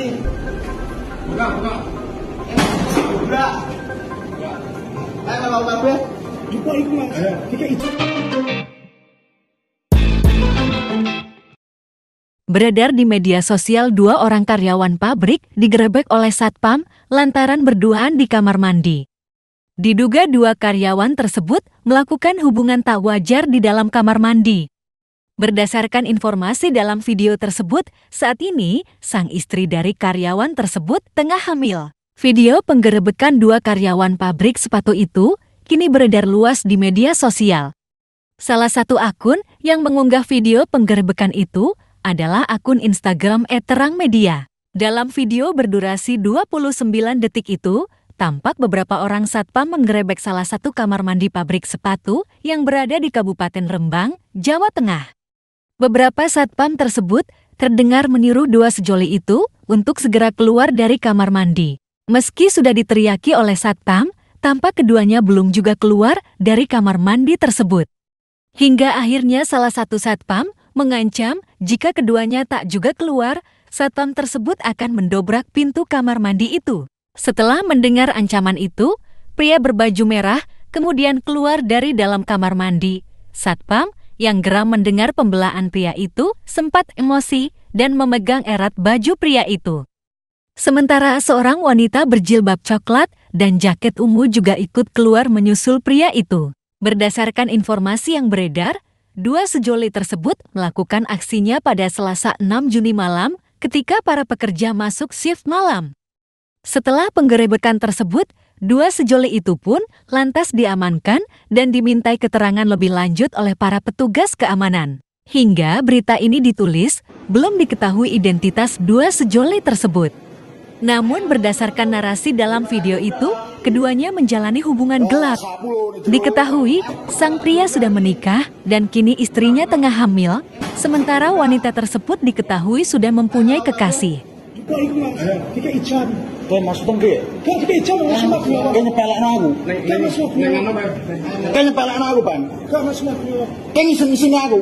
Buka, buka. Buka. Ayo, kabe, jumpa ya. itu mas. Kita itu. Beredar di media sosial dua orang karyawan pabrik digerebek oleh Satpam lantaran berduaan di kamar mandi. Diduga dua karyawan tersebut melakukan hubungan tak wajar di dalam kamar mandi. Berdasarkan informasi dalam video tersebut, saat ini sang istri dari karyawan tersebut tengah hamil. Video penggerebekan dua karyawan pabrik sepatu itu kini beredar luas di media sosial. Salah satu akun yang mengunggah video penggerebekan itu adalah akun Instagram Eterang Media. Dalam video berdurasi 29 detik itu, tampak beberapa orang satpam menggerebek salah satu kamar mandi pabrik sepatu yang berada di Kabupaten Rembang, Jawa Tengah. Beberapa satpam tersebut terdengar meniru dua sejoli itu untuk segera keluar dari kamar mandi. Meski sudah diteriaki oleh satpam, tampak keduanya belum juga keluar dari kamar mandi tersebut. Hingga akhirnya salah satu satpam mengancam jika keduanya tak juga keluar, satpam tersebut akan mendobrak pintu kamar mandi itu. Setelah mendengar ancaman itu, pria berbaju merah kemudian keluar dari dalam kamar mandi. Satpam yang geram mendengar pembelaan pria itu, sempat emosi dan memegang erat baju pria itu. Sementara seorang wanita berjilbab coklat dan jaket ungu juga ikut keluar menyusul pria itu. Berdasarkan informasi yang beredar, dua sejoli tersebut melakukan aksinya pada Selasa 6 Juni malam ketika para pekerja masuk shift malam. Setelah penggerebekan tersebut, Dua sejoli itu pun lantas diamankan dan dimintai keterangan lebih lanjut oleh para petugas keamanan. Hingga berita ini ditulis, belum diketahui identitas dua sejoli tersebut. Namun berdasarkan narasi dalam video itu, keduanya menjalani hubungan gelap. Diketahui, sang pria sudah menikah dan kini istrinya tengah hamil, sementara wanita tersebut diketahui sudah mempunyai kekasih. Kayak maksudnya kayak kayak kayak jauh masuk aku. Kayak aku. Kayak masuk aku. Kayak aku pan. Kayak masuk aku. Kayak aku.